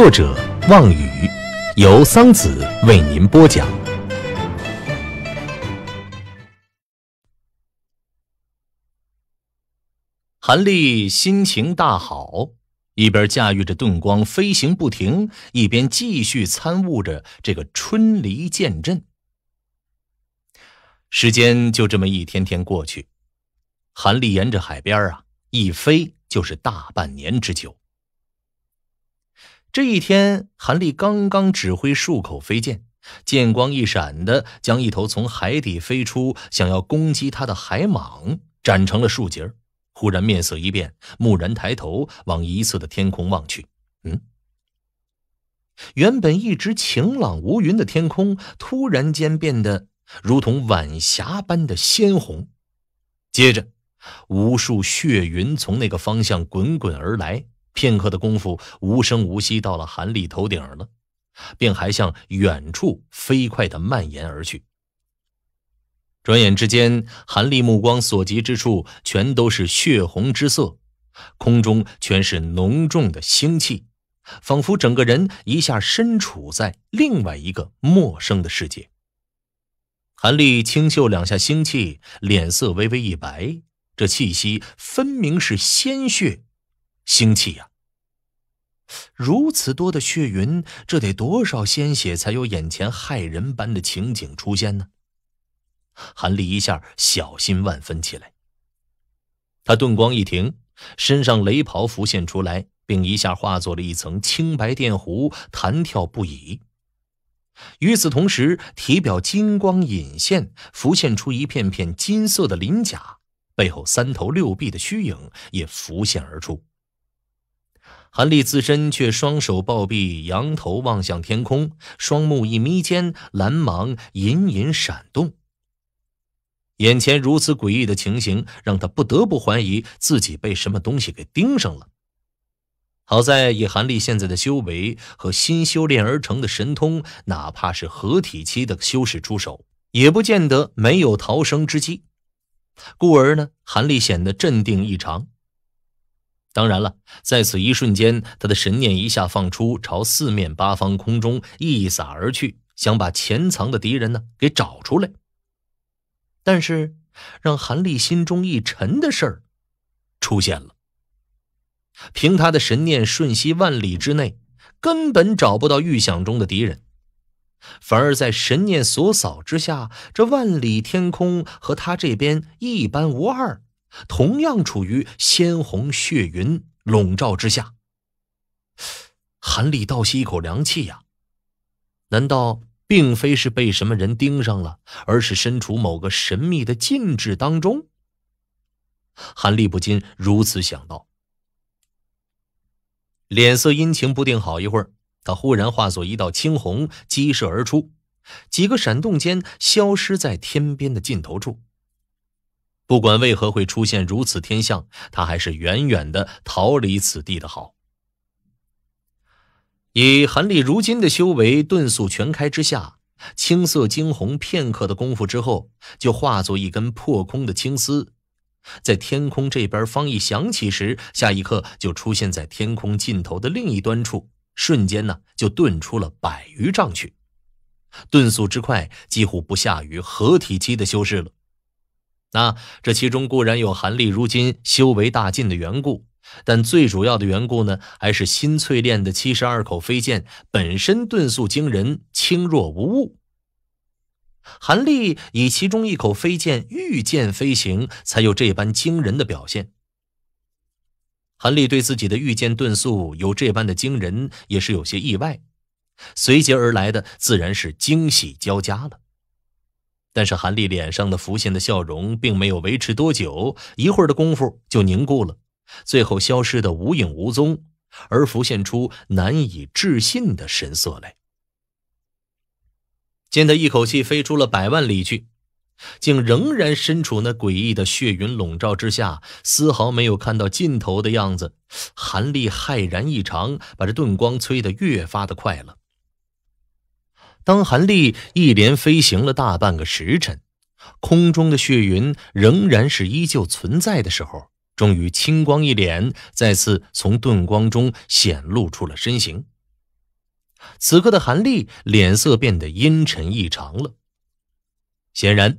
作者望雨，由桑子为您播讲。韩立心情大好，一边驾驭着盾光飞行不停，一边继续参悟着这个春离剑阵。时间就这么一天天过去，韩立沿着海边啊，一飞就是大半年之久。这一天，韩立刚刚指挥数口飞剑，剑光一闪的将一头从海底飞出、想要攻击他的海蟒斩成了数截儿。忽然面色一变，蓦然抬头往一侧的天空望去。嗯，原本一直晴朗无云的天空，突然间变得如同晚霞般的鲜红。接着，无数血云从那个方向滚滚而来。片刻的功夫，无声无息到了韩立头顶了，便还向远处飞快的蔓延而去。转眼之间，韩立目光所及之处，全都是血红之色，空中全是浓重的腥气，仿佛整个人一下身处在另外一个陌生的世界。韩立清嗅两下腥气，脸色微微一白，这气息分明是鲜血。腥气呀！如此多的血云，这得多少鲜血才有眼前骇人般的情景出现呢？韩立一下小心万分起来，他顿光一停，身上雷袍浮现出来，并一下化作了一层青白电弧，弹跳不已。与此同时，体表金光隐现，浮现出一片片金色的鳞甲，背后三头六臂的虚影也浮现而出。韩立自身却双手抱臂，仰头望向天空，双目一眯间，蓝芒隐隐闪动。眼前如此诡异的情形，让他不得不怀疑自己被什么东西给盯上了。好在以韩立现在的修为和新修炼而成的神通，哪怕是合体期的修士出手，也不见得没有逃生之机。故而呢，韩立显得镇定异常。当然了，在此一瞬间，他的神念一下放出，朝四面八方空中一撒而去，想把潜藏的敌人呢给找出来。但是，让韩立心中一沉的事儿出现了。凭他的神念，瞬息万里之内根本找不到预想中的敌人，反而在神念所扫之下，这万里天空和他这边一般无二。同样处于鲜红血云笼罩之下，韩立倒吸一口凉气呀！难道并非是被什么人盯上了，而是身处某个神秘的禁制当中？韩立不禁如此想到，脸色阴晴不定。好一会儿，他忽然化作一道青红激射而出，几个闪动间消失在天边的尽头处。不管为何会出现如此天象，他还是远远的逃离此地的好。以韩立如今的修为，遁速全开之下，青色惊鸿片刻的功夫之后，就化作一根破空的青丝，在天空这边方一响起时，下一刻就出现在天空尽头的另一端处，瞬间呢就遁出了百余丈去，遁速之快，几乎不下于合体期的修士了。那这其中固然有韩立如今修为大进的缘故，但最主要的缘故呢，还是新淬炼的七十二口飞剑本身遁速惊人，轻若无物。韩立以其中一口飞剑御剑飞行，才有这般惊人的表现。韩立对自己的御剑遁速有这般的惊人，也是有些意外，随即而来的自然是惊喜交加了。但是韩立脸上的浮现的笑容并没有维持多久，一会儿的功夫就凝固了，最后消失的无影无踪，而浮现出难以置信的神色来。见他一口气飞出了百万里去，竟仍然身处那诡异的血云笼罩之下，丝毫没有看到尽头的样子，韩立骇然异常，把这遁光催得越发的快了。当韩立一连飞行了大半个时辰，空中的血云仍然是依旧存在的时候，终于青光一脸再次从遁光中显露出了身形。此刻的韩立脸色变得阴沉异常了，显然，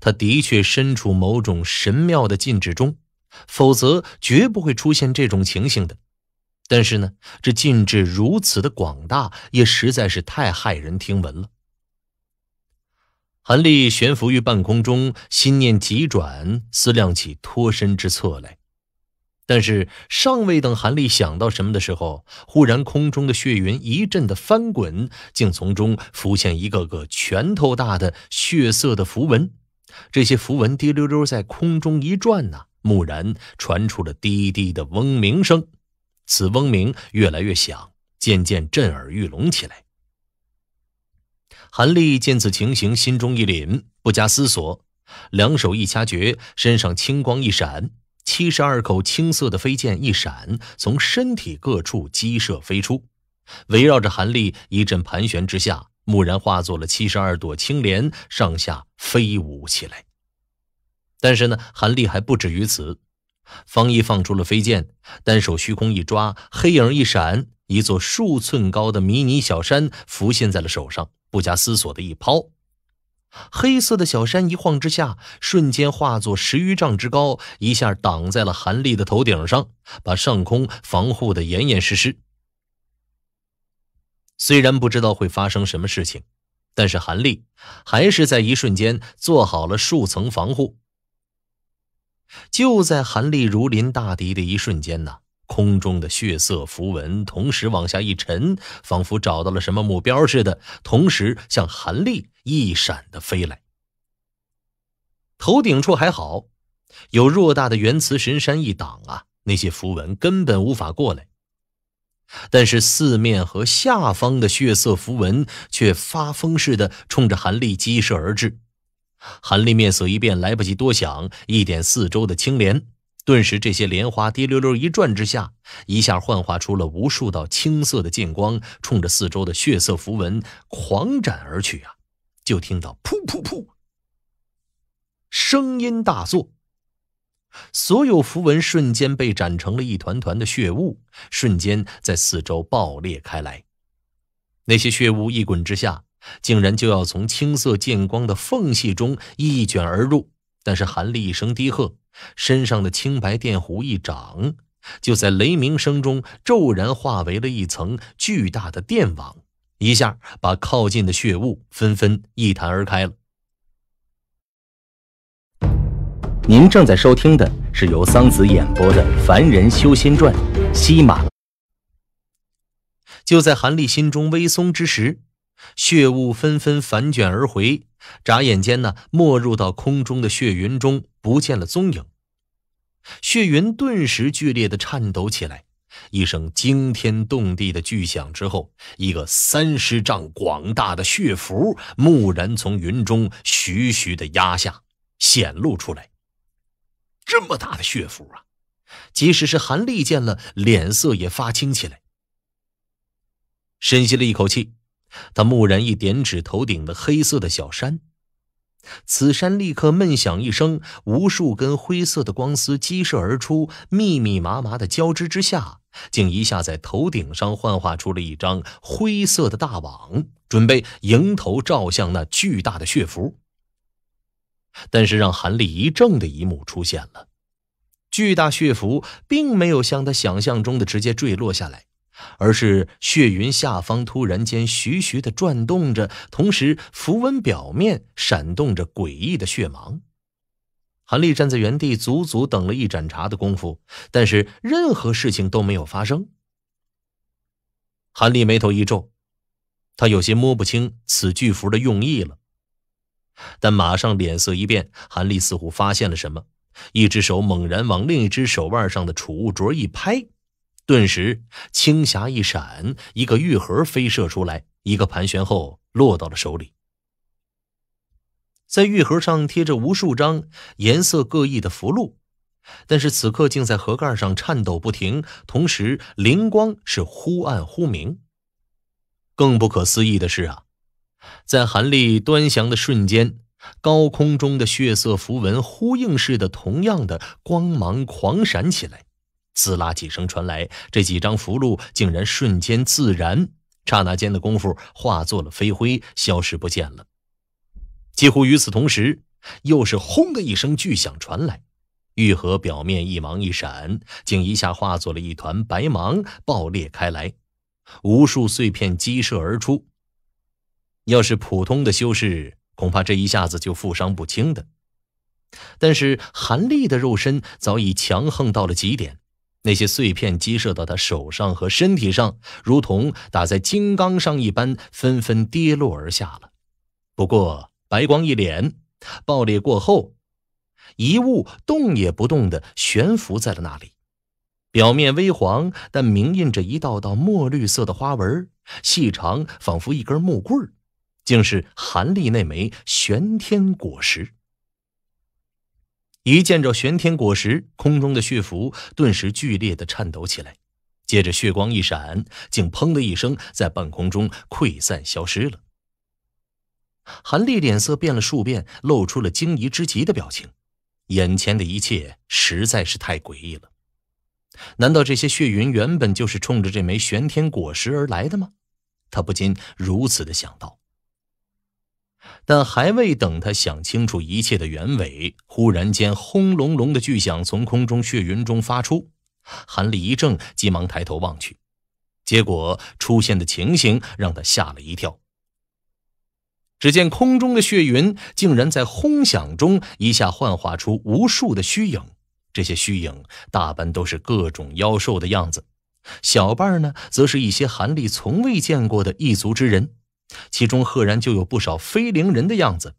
他的确身处某种神妙的禁制中，否则绝不会出现这种情形的。但是呢，这禁制如此的广大，也实在是太骇人听闻了。韩立悬浮于半空中，心念急转，思量起脱身之策来。但是，尚未等韩立想到什么的时候，忽然空中的血云一阵的翻滚，竟从中浮现一个个拳头大的血色的符文。这些符文滴溜溜在空中一转，呐，蓦然传出了低低的嗡鸣声。此嗡鸣越来越响，渐渐震耳欲聋起来。韩立见此情形，心中一凛，不加思索，两手一掐诀，身上青光一闪，七十二口青色的飞剑一闪，从身体各处激射飞出，围绕着韩立一阵盘旋之下，蓦然化作了七十二朵青莲，上下飞舞起来。但是呢，韩立还不止于此。方毅放出了飞剑，单手虚空一抓，黑影一闪，一座数寸高的迷你小山浮现在了手上，不加思索的一抛，黑色的小山一晃之下，瞬间化作十余丈之高，一下挡在了韩立的头顶上，把上空防护的严严实实。虽然不知道会发生什么事情，但是韩立还是在一瞬间做好了数层防护。就在韩立如临大敌的一瞬间呢，空中的血色符文同时往下一沉，仿佛找到了什么目标似的，同时向韩立一闪的飞来。头顶处还好，有偌大的原磁神山一挡啊，那些符文根本无法过来。但是四面和下方的血色符文却发疯似的冲着韩立激射而至。韩立面色一变，来不及多想，一点四周的青莲，顿时这些莲花滴溜溜一转之下，一下幻化出了无数道青色的剑光，冲着四周的血色符文狂斩而去啊！就听到噗噗噗，声音大作，所有符文瞬间被斩成了一团团的血雾，瞬间在四周爆裂开来，那些血雾一滚之下。竟然就要从青色剑光的缝隙中一卷而入，但是韩立一声低喝，身上的青白电弧一掌，就在雷鸣声中骤然化为了一层巨大的电网，一下把靠近的血雾纷纷一弹而开了。您正在收听的是由桑子演播的《凡人修仙传》，西马。就在韩立心中微松之时。血雾纷纷反卷而回，眨眼间呢，没入到空中的血云中，不见了踪影。血云顿时剧烈的颤抖起来，一声惊天动地的巨响之后，一个三十丈广大的血符蓦然从云中徐徐的压下，显露出来。这么大的血符啊！即使是韩立见了，脸色也发青起来。深吸了一口气。他蓦然一点指头顶的黑色的小山，此山立刻闷响一声，无数根灰色的光丝激射而出，密密麻麻的交织之下，竟一下在头顶上幻化出了一张灰色的大网，准备迎头照向那巨大的血符。但是，让韩立一怔的一幕出现了：巨大血符并没有像他想象中的直接坠落下来。而是血云下方突然间徐徐的转动着，同时符文表面闪动着诡异的血芒。韩立站在原地，足足等了一盏茶的功夫，但是任何事情都没有发生。韩立眉头一皱，他有些摸不清此巨符的用意了。但马上脸色一变，韩立似乎发现了什么，一只手猛然往另一只手腕上的储物镯一拍。顿时，青霞一闪，一个玉盒飞射出来，一个盘旋后落到了手里。在玉盒上贴着无数张颜色各异的符箓，但是此刻竟在盒盖上颤抖不停，同时灵光是忽暗忽明。更不可思议的是啊，在韩立端详的瞬间，高空中的血色符文呼应似的，同样的光芒狂闪起来。滋啦几声传来，这几张符箓竟然瞬间自燃，刹那间的功夫化作了飞灰，消失不见了。几乎与此同时，又是轰的一声巨响传来，玉盒表面一芒一闪，竟一下化作了一团白芒，爆裂开来，无数碎片激射而出。要是普通的修士，恐怕这一下子就负伤不轻的。但是韩立的肉身早已强横到了极点。那些碎片击射到他手上和身体上，如同打在金刚上一般，纷纷跌落而下了。不过白光一脸，爆裂过后，一物动也不动地悬浮在了那里，表面微黄，但明印着一道道墨绿色的花纹，细长，仿佛一根木棍儿，竟是韩立那枚玄天果实。一见着玄天果实，空中的血符顿时剧烈的颤抖起来，接着血光一闪，竟“砰”的一声在半空中溃散消失了。韩立脸色变了数遍，露出了惊疑之极的表情。眼前的一切实在是太诡异了，难道这些血云原本就是冲着这枚玄天果实而来的吗？他不禁如此的想到。但还未等他想清楚一切的原委，忽然间轰隆隆的巨响从空中血云中发出，韩立一怔，急忙抬头望去，结果出现的情形让他吓了一跳。只见空中的血云竟然在轰响中一下幻化出无数的虚影，这些虚影大半都是各种妖兽的样子，小半呢，则是一些韩立从未见过的异族之人。其中赫然就有不少飞灵人的样子，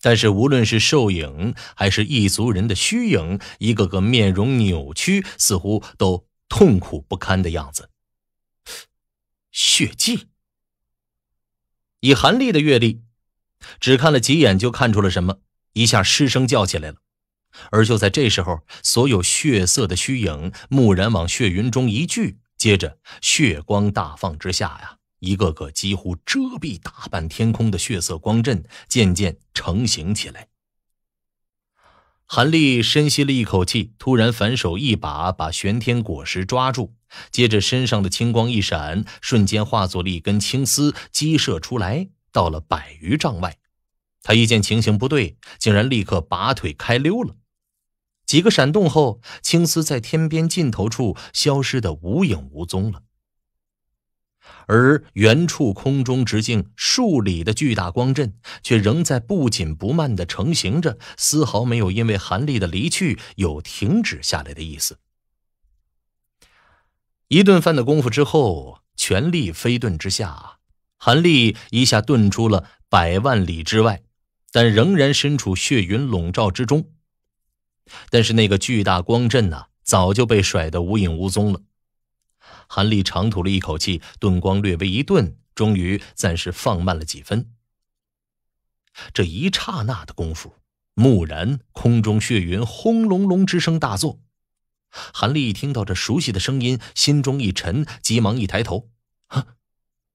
但是无论是兽影还是异族人的虚影，一个个面容扭曲，似乎都痛苦不堪的样子。血迹，以韩立的阅历，只看了几眼就看出了什么，一下失声叫起来了。而就在这时候，所有血色的虚影蓦然往血云中一聚，接着血光大放之下呀！一个个几乎遮蔽大半天空的血色光阵渐渐成型起来。韩立深吸了一口气，突然反手一把把玄天果实抓住，接着身上的青光一闪，瞬间化作了一根青丝激射出来，到了百余丈外。他一见情形不对，竟然立刻拔腿开溜了。几个闪动后，青丝在天边尽头处消失的无影无踪了。而原处空中直径数里的巨大光阵，却仍在不紧不慢地成型着，丝毫没有因为韩立的离去有停止下来的意思。一顿饭的功夫之后，全力飞遁之下，韩立一下遁出了百万里之外，但仍然身处血云笼罩之中。但是那个巨大光阵呢，早就被甩得无影无踪了。韩立长吐了一口气，顿光略微一顿，终于暂时放慢了几分。这一刹那的功夫，蓦然空中血云轰隆隆之声大作，韩立听到这熟悉的声音，心中一沉，急忙一抬头，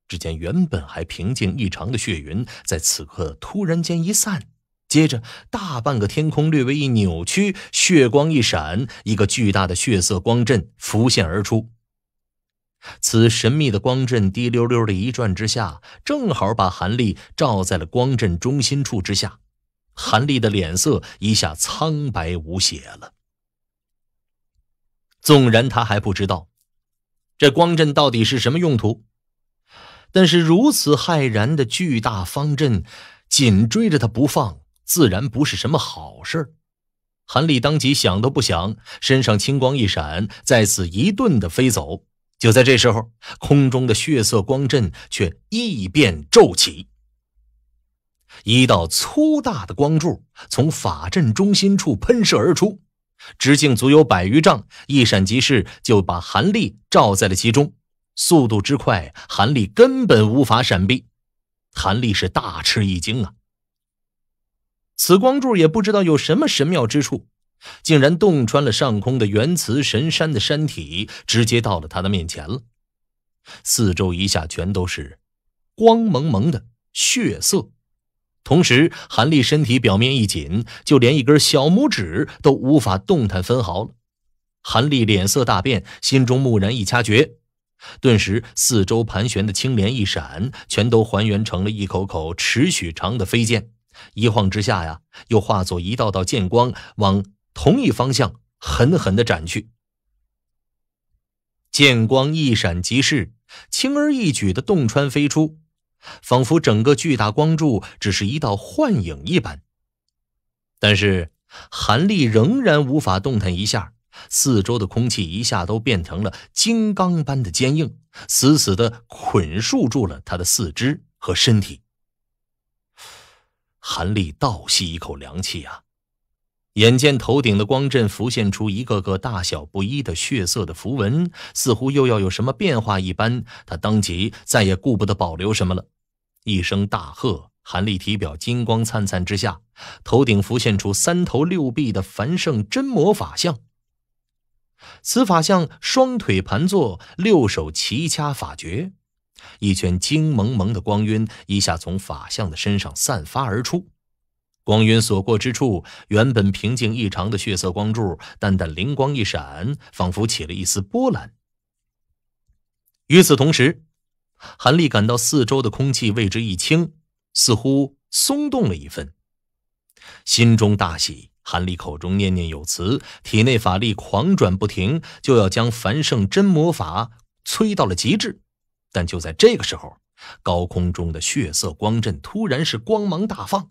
只见原本还平静异常的血云，在此刻突然间一散，接着大半个天空略微一扭曲，血光一闪，一个巨大的血色光阵浮现而出。此神秘的光阵滴溜溜的一转之下，正好把韩立照在了光阵中心处之下。韩立的脸色一下苍白无血了。纵然他还不知道这光阵到底是什么用途，但是如此骇然的巨大方阵紧追着他不放，自然不是什么好事。韩立当即想都不想，身上青光一闪，再次一顿的飞走。就在这时候，空中的血色光阵却异变骤起，一道粗大的光柱从法阵中心处喷射而出，直径足有百余丈，一闪即逝，就把韩立罩在了其中。速度之快，韩立根本无法闪避。韩立是大吃一惊啊！此光柱也不知道有什么神妙之处。竟然洞穿了上空的元磁神山的山体，直接到了他的面前了。四周一下全都是光蒙蒙的血色，同时韩立身体表面一紧，就连一根小拇指都无法动弹分毫了。韩立脸色大变，心中蓦然一掐诀，顿时四周盘旋的青莲一闪，全都还原成了一口口尺许长的飞剑，一晃之下呀，又化作一道道剑光往。同一方向狠狠的斩去，剑光一闪即逝，轻而易举的洞穿飞出，仿佛整个巨大光柱只是一道幻影一般。但是韩立仍然无法动弹一下，四周的空气一下都变成了金刚般的坚硬，死死的捆束住了他的四肢和身体。韩立倒吸一口凉气啊！眼见头顶的光阵浮现出一个个大小不一的血色的符文，似乎又要有什么变化一般，他当即再也顾不得保留什么了，一声大喝，韩立体表金光灿灿之下，头顶浮现出三头六臂的繁盛真魔法像。此法像双腿盘坐，六手齐掐法诀，一圈金蒙蒙的光晕一下从法像的身上散发而出。光晕所过之处，原本平静异常的血色光柱，淡淡灵光一闪，仿佛起了一丝波澜。与此同时，韩立感到四周的空气为之一轻，似乎松动了一分。心中大喜，韩立口中念念有词，体内法力狂转不停，就要将繁盛真魔法催到了极致。但就在这个时候，高空中的血色光阵突然是光芒大放。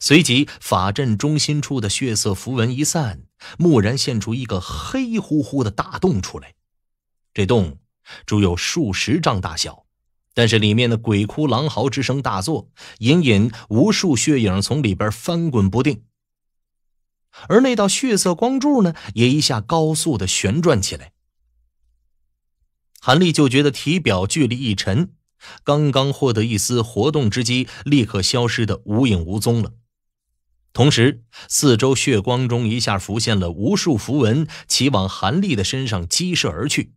随即，法阵中心处的血色符文一散，蓦然现出一个黑乎乎的大洞出来。这洞足有数十丈大小，但是里面的鬼哭狼嚎之声大作，隐隐无数血影从里边翻滚不定。而那道血色光柱呢，也一下高速的旋转起来。韩立就觉得体表巨力一沉。刚刚获得一丝活动之机，立刻消失的无影无踪了。同时，四周血光中一下浮现了无数符文，齐往韩立的身上激射而去。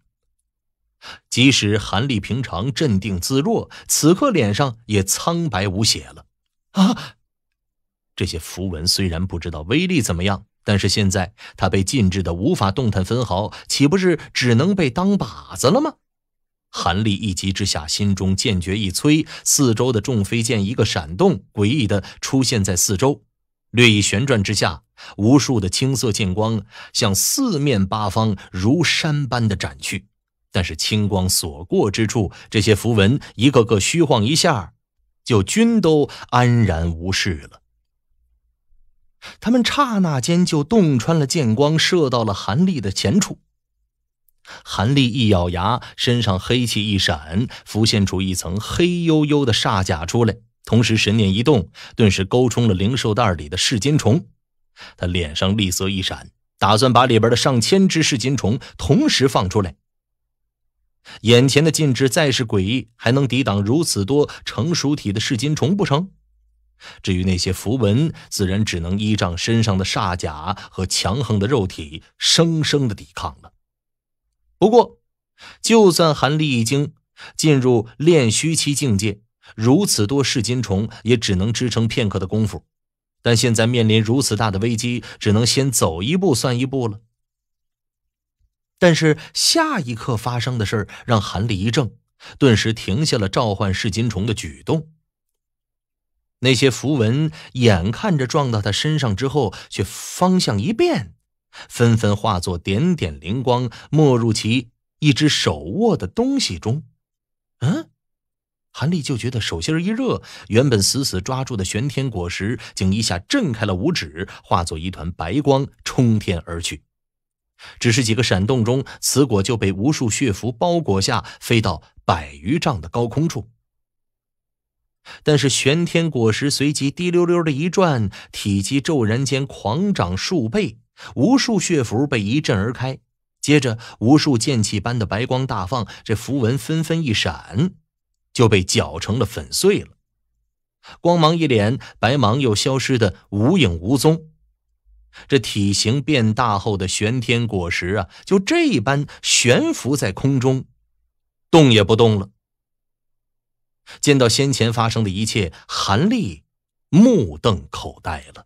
即使韩立平常镇定自若，此刻脸上也苍白无血了。啊！这些符文虽然不知道威力怎么样，但是现在他被禁制的无法动弹分毫，岂不是只能被当靶子了吗？韩立一急之下，心中剑诀一催，四周的重飞剑一个闪动，诡异的出现在四周。略一旋转之下，无数的青色剑光向四面八方如山般的斩去。但是青光所过之处，这些符文一个个虚晃一下，就均都安然无事了。他们刹那间就洞穿了剑光，射到了韩立的前处。韩立一咬牙，身上黑气一闪，浮现出一层黑黝黝的煞甲出来。同时神念一动，顿时勾冲了灵兽袋里的噬金虫。他脸上厉色一闪，打算把里边的上千只噬金虫同时放出来。眼前的禁制再是诡异，还能抵挡如此多成熟体的噬金虫不成？至于那些符文，自然只能依仗身上的煞甲和强横的肉体，生生的抵抗了。不过，就算韩立已经进入炼虚期境界，如此多噬金虫也只能支撑片刻的功夫。但现在面临如此大的危机，只能先走一步算一步了。但是下一刻发生的事让韩立一怔，顿时停下了召唤噬金虫的举动。那些符文眼看着撞到他身上之后，却方向一变。纷纷化作点点灵光，没入其一只手握的东西中。嗯，韩立就觉得手心一热，原本死死抓住的玄天果实，竟一下震开了五指，化作一团白光冲天而去。只是几个闪动中，此果就被无数血符包裹下，飞到百余丈的高空处。但是玄天果实随即滴溜溜的一转，体积骤然间狂涨数倍。无数血符被一阵而开，接着无数剑气般的白光大放，这符文纷纷一闪，就被搅成了粉碎了。光芒一敛，白芒又消失的无影无踪。这体型变大后的玄天果实啊，就这般悬浮在空中，动也不动了。见到先前发生的一切，韩立目瞪口呆了。